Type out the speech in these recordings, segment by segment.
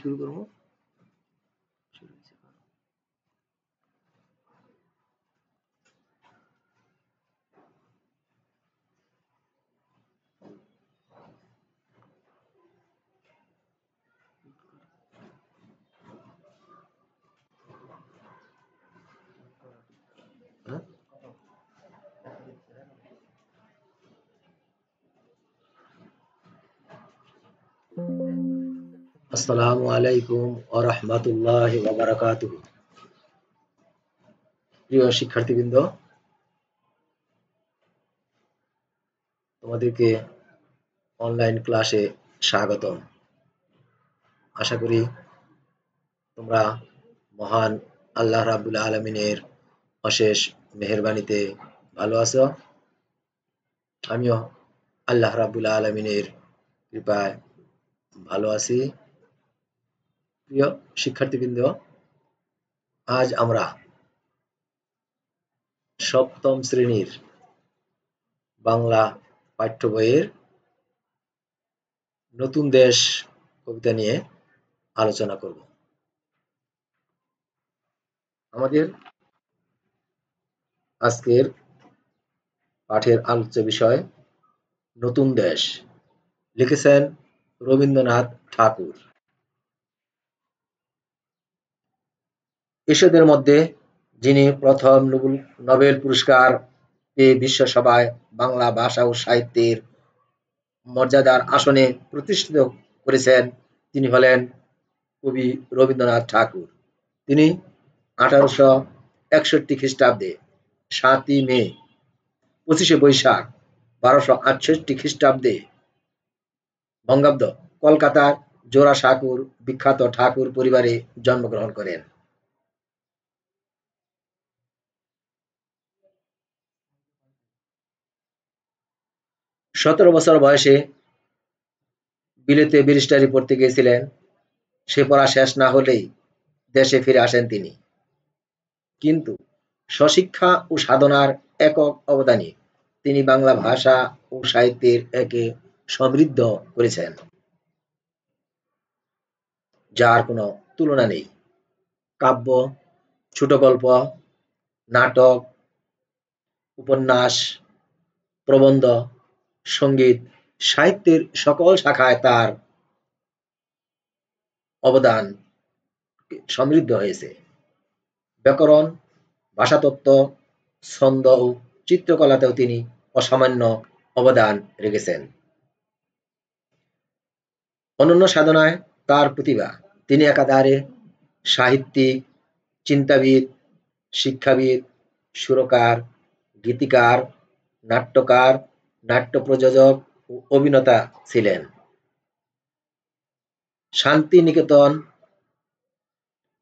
शुरू करूँगा আসসালামু আলাইকুম আহমতুল্লাহ রাহমাতুল্লাহি প্রিয় শিক্ষার্থীবৃন্দ তোমাদেরকে অনলাইন ক্লাসে স্বাগত আশা করি তোমরা মহান আল্লাহ রাবুল আলমিনের অশেষ মেহরবানিতে ভালো আছো আমিও আল্লাহ রাবুল আলমিনের কৃপায় ভালো আছি প্রিয় শিক্ষার্থীবৃন্দ আজ আমরা সপ্তম শ্রেণীর বাংলা পাঠ্য বইয়ের নতুন দেশ কবিতা নিয়ে আলোচনা করব আমাদের আজকের পাঠের আলোচ্য বিষয় নতুন দেশ লিখেছেন রবীন্দ্রনাথ ঠাকুর এসবের মধ্যে যিনি প্রথম নোবেল পুরস্কার পেয়ে বিশ্বসভায় বাংলা ভাষা ও সাহিত্যের মর্যাদার আসনে প্রতিষ্ঠিত করেছেন তিনি হলেন কবি রবীন্দ্রনাথ ঠাকুর তিনি আঠারোশো একষট্টি খ্রিস্টাব্দে সাতই মে পঁচিশে বৈশাখ বারোশো আটষট্টি খ্রিস্টাব্দে বঙ্গাব্দ কলকাতার জোড়া ঠাকুর বিখ্যাত ঠাকুর পরিবারে জন্মগ্রহণ করেন সতেরো বছর বয়সে বিলেতে ব্যারিস্টারি পড়তে গিয়েছিলেন সে পড়া শেষ না হলেই দেশে ফিরে আসেন তিনি কিন্তু স্বশিক্ষা ও সাধনার একক অবদানে তিনি বাংলা ভাষা ও সাহিত্যের একে সমৃদ্ধ করেছেন যার কোনো তুলনা নেই কাব্য ছোট গল্প নাটক উপন্যাস প্রবন্ধ সঙ্গীত সাহিত্যের সকল শাখায় তার অবদান সমৃদ্ধ হয়েছে ব্যাকরণ ভাষাতত্ত্ব ছন্দ ও চিত্রকলাতেও তিনি অসামান্য অবদান রেখেছেন অনন্য সাধনায় তার প্রতিভা তিনি একাধারে সাহিত্যিক চিন্তাবিদ শিক্ষাবিদ সুরকার গীতিকার নাট্যকার নাট্য প্রযোজক ও অভিনেতা ছিলেন। শান্তিনিকেতন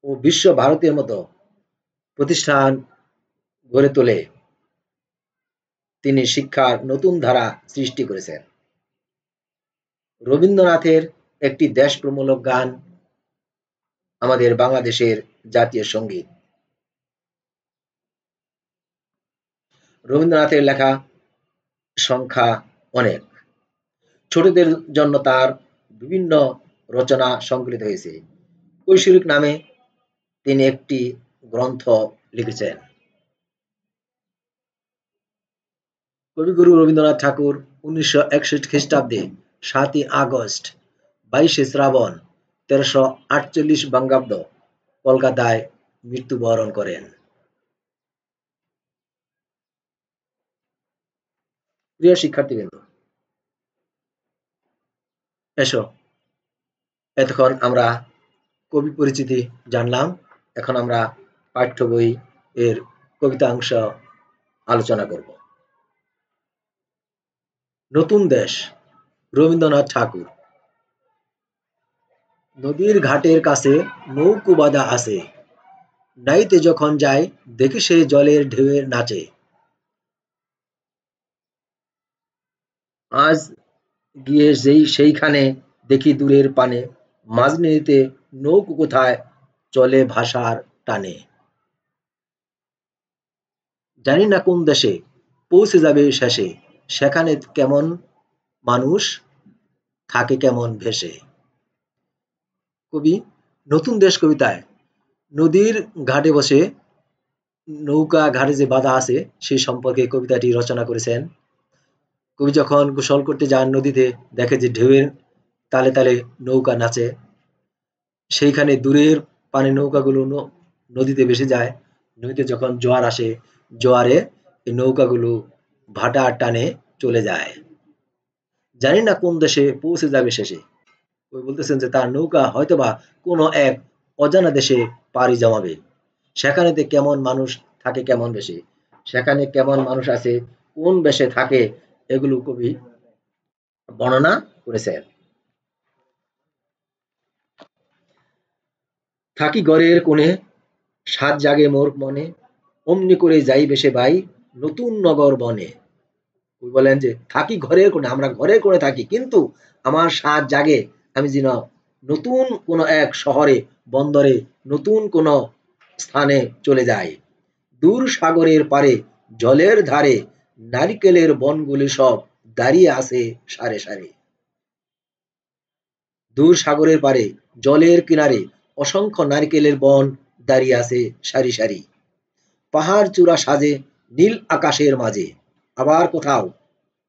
ও ভারতীর মতো প্রতিষ্ঠান গড়ে তোলে তিনি শিক্ষার নতুন ধারা সৃষ্টি করেছেন রবীন্দ্রনাথের একটি দেশপ্রমূলক গান আমাদের বাংলাদেশের জাতীয় সঙ্গীত রবীন্দ্রনাথের লেখা সংখ্যা অনেক ছোটদের জন্য তার বিভিন্ন রচনা সংকলিত হয়েছে কৈশরিক নামে তিনি একটি গ্রন্থ লিখেছেন কবিগুরু রবীন্দ্রনাথ ঠাকুর উনিশশো একষট্টি খ্রিস্টাব্দে সাতই আগস্ট বাইশে শ্রাবণ তেরোশো আটচল্লিশ বঙ্গাব্দ কলকাতায় মৃত্যুবরণ করেন প্রিয় শিক্ষার্থীবৃন্দ এসো এতক্ষণ আমরা কবি পরিচিতি জানলাম এখন আমরা পাঠ্য বই এর কবিতাংশ আলোচনা করব নতুন দেশ রবীন্দ্রনাথ ঠাকুর নদীর ঘাটের কাছে নৌকো বাঁধা আছে নাইতে যখন যায় দেখি সে জলের ঢেউয়ের নাচে আজ গিয়ে সেই সেইখানে দেখি দূরের পানে মাঝনীতে নৌকো কোথায় চলে ভাষার টানে জানি না কোন দেশে পৌঁছে যাবে শেষে সেখানে কেমন মানুষ থাকে কেমন ভেসে কবি নতুন দেশ কবিতায় নদীর ঘাটে বসে নৌকা ঘাটে যে বাধা আছে সে সম্পর্কে কবিতাটি রচনা করেছেন কবি যখন গোসল করতে যান নদীতে দেখে যে ঢেউয়ের তালে তালে নৌকা নাচে সেইখানে দূরের পানে নৌকাগুলো নদীতে বেশি যায় নদীতে যখন জোয়ার আসে জোয়ারে এই নৌকাগুলো ভাটা টানে চলে যায় জানি না কোন দেশে পৌঁছে যাবে শেষে ওই বলতেছেন যে তার নৌকা হয়তোবা কোনো এক অজানা দেশে পাড়ি জমাবে সেখানে কেমন মানুষ থাকে কেমন বেশি সেখানে কেমন মানুষ আছে কোন বেশে থাকে এগুলো কবি বর্ণনা করেছেন থাকি গড়ের কোণে সাত জাগে মোর মনে অমনি করে যাই বেশে ভাই নতুন নগর বনে বলেন যে থাকি ঘরের কোণে আমরা ঘরের কোণে থাকি কিন্তু আমার সাত জাগে আমি যেন নতুন কোন এক শহরে বন্দরে নতুন কোন স্থানে চলে যাই দূর সাগরের পারে জলের ধারে নারিকেলের বনগুলি সব দাঁড়িয়ে আছে সারে সারে দূর সাগরের পারে জলের কিনারে অসংখ্য নারিকেলের বন দাঁড়িয়ে আছে সারি সারি পাহাড় চূড়া সাজে নীল আকাশের মাঝে আবার কোথাও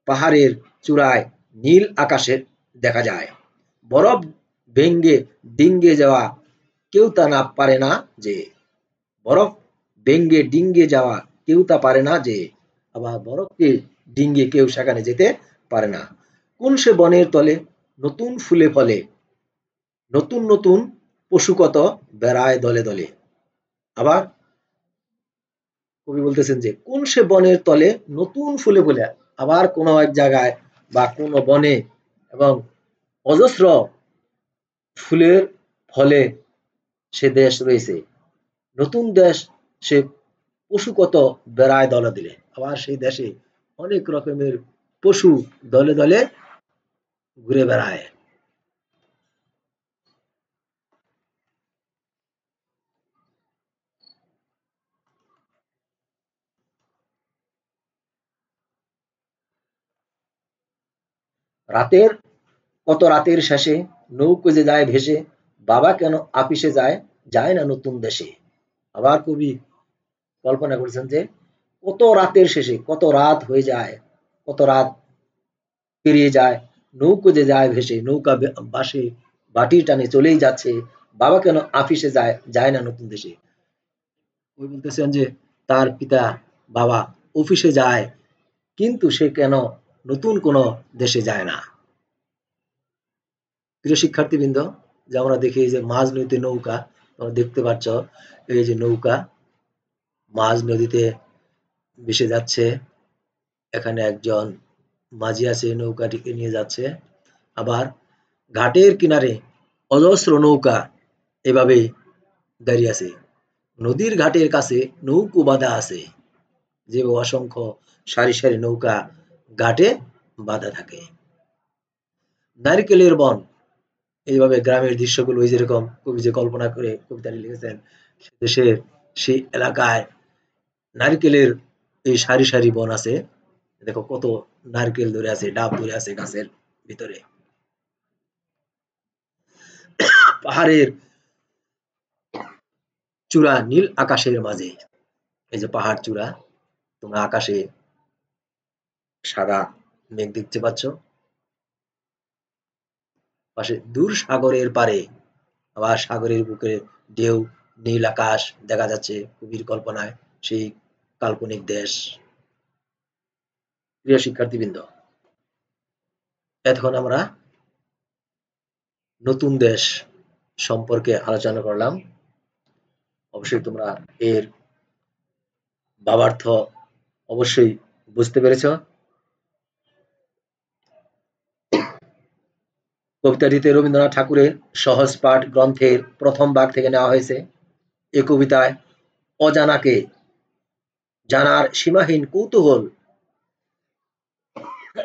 পাহাড়ের চূড়ায় নীল আকাশে দেখা যায় বরফ ভেঙ্গে ডিঙ্গে যাওয়া কেউ তা না পারে না যে বরফ ভেঙ্গে ডিঙ্গে যাওয়া কেউ তা পারে না যে আবার বড় কে ডিঙ্গে কেউ সেখানে যেতে পারে না কোন সে বনের তলে নতুন ফুলে ফলে নতুন নতুন পশুকত বেড়ায় দলে দলে আবার কবি বলতেছেন যে কোন সে বনের তলে নতুন ফুলে ফুলে আবার কোনো এক জায়গায় বা কোনো বনে এবং অজস্র ফুলের ফলে সে দেশ রয়েছে নতুন দেশ সে পশুকত বেড়ায় দলে দিলে আবার সেই দেশে অনেক রকমের পশু দলে দলে ঘুরে বেড়ায় রাতের কত রাতের শেষে নৌকো যে যায় ভেসে বাবা কেন আপিসে যায় যায় না নতুন দেশে আবার কবি কল্পনা করেছেন যে কত রাতের শেষে কত রাত হয়ে যায় কত রাত পেরিয়ে যায় নৌকো যে যায় ভেসে নৌকা বাসে বাটির টানে চলেই যাচ্ছে বাবা কেন আফিসে যায় যায় না নতুন দেশে ওই বলতেছেন যে তার পিতা বাবা অফিসে যায় কিন্তু সে কেন নতুন কোনো দেশে যায় না প্রিয় শিক্ষার্থীবৃন্দ যে আমরা দেখি যে মাঝ নদীতে নৌকা তোমরা দেখতে পাচ্ছ এই যে নৌকা মাঝ নদীতে ভেসে যাচ্ছে এখানে একজন মাঝি আছে নৌকাটিকে নিয়ে যাচ্ছে আবার ঘাটের কিনারে অজস্র নৌকা এভাবে দাঁড়িয়ে আছে নদীর ঘাটের কাছে নৌকো বাঁধা আছে যে অসংখ্য সারি সারি নৌকা ঘাটে বাঁধা থাকে নারকেলের বন এইভাবে গ্রামের দৃশ্যগুলো ওই যেরকম কবি যে কল্পনা করে কবিতাটি লিখেছেন দেশের সেই এলাকায় নারকেলের এই সারি সারি বন আছে দেখো কত নারকেল ধরে আছে ডাব ধরে আছে গাছের ভিতরে পাহাড়ের চূড়া নীল আকাশের মাঝে এই যে পাহাড় চূড়া তোমরা আকাশে সাদা মেঘ দেখতে পাচ্ছ পাশে দূর সাগরের পারে আবার সাগরের বুকে ঢেউ নীল আকাশ দেখা যাচ্ছে কবির কল্পনায় সেই কাল্পনিক দেশ প্রিয় শিক্ষার্থীবৃন্দ এখন আমরা নতুন দেশ সম্পর্কে আলোচনা করলাম অবশ্যই তোমরা এর ভাবার্থ অবশ্যই বুঝতে পেরেছ কবিতাটিতে রবীন্দ্রনাথ ঠাকুরের সহজ পাঠ গ্রন্থের প্রথম ভাগ থেকে নেওয়া হয়েছে এ কবিতায় অজানাকে জানার সীমাহীন কৌতূহল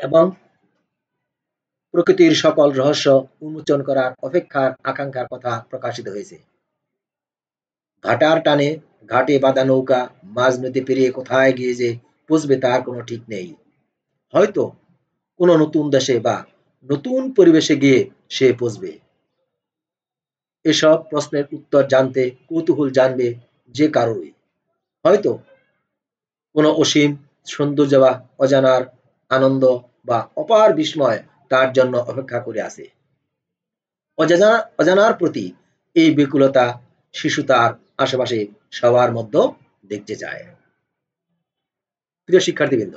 এবং প্রকৃতির সকল রহস্য উন্মোচন করার অপেক্ষার আকাঙ্ক্ষার কথা প্রকাশিত হয়েছে ঘাটার টানে ঘাটে বাঁধা নৌকা মাঝ নদী পেরিয়ে কোথায় গিয়ে যে পৌঁছবে তার কোনো ঠিক নেই হয়তো কোনো নতুন দেশে বা নতুন পরিবেশে গিয়ে সে পৌঁছবে এসব প্রশ্নের উত্তর জানতে কৌতূহল জানবে যে কারোই হয়তো কোনো অসীম সৌন্দর্য বা অজানার আনন্দ বা অপার বিস্ময় তার জন্য অপেক্ষা করে আছে অজানা অজানার প্রতি এই বিকুলতা শিশু তার আশেপাশে সবার মধ্যে দেখতে যায় প্রিয় শিক্ষার্থীবৃন্দ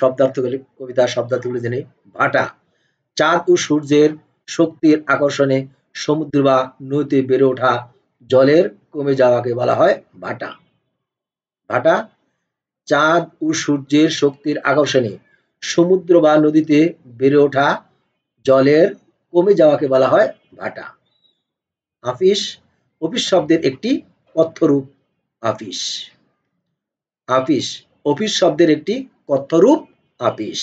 শব্দার্থগুলি কবিতার শব্দার্থগুলি জেনে ভাটা চাঁদ ও সূর্যের শক্তির আকর্ষণে সমুদ্র বা নদীতে বেড়ে ওঠা জলের কমে যাওয়াকে বলা হয় ভাটা ভাটা চাঁদ ও সূর্যের শক্তির আকর্ষণে সমুদ্র বা নদীতে বেড়ে ওঠা জলের কমে যাওয়াকে বলা হয় ভাটা আফিস অফিস শব্দের একটি কথ্যরূপ আফিস আফিস অফিস শব্দের একটি কথ্যরূপ আফিস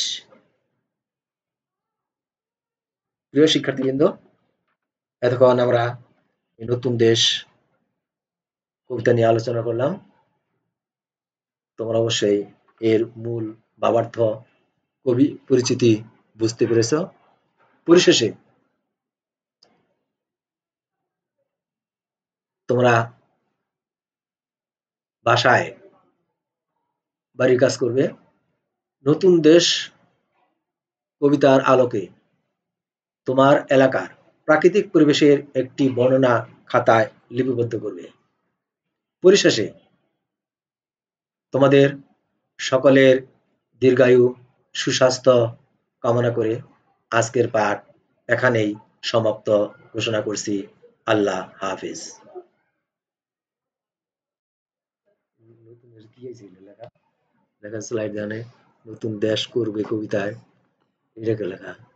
প্রিয় শিক্ষার্থীবৃন্দ এতক্ষণ আমরা নতুন দেশ কবিতা নিয়ে আলোচনা করলাম তোমরা অবশ্যই এর মূল ভাবার্থ কবি পরিচিতি বুঝতে পেরেছ পরিশেষে তোমরা বাসায় বাড়ির কাজ করবে নতুন দেশ কবিতার আলোকে তোমার এলাকার প্রাকৃতিক পরিবেশের একটি বর্ণনা খাতায় লিপিবদ্ধ করবে পরিশেষে তোমাদের সকলের দীর্ঘায়ু সুস্বাস্থ্য কামনা করে আজকের পাঠ এখানেই সমাপ্ত ঘোষণা করছি আল্লাহ হাফিজ লেখা স্লাইড নতুন দেশ করবে কবিতায় এটাকে লেখা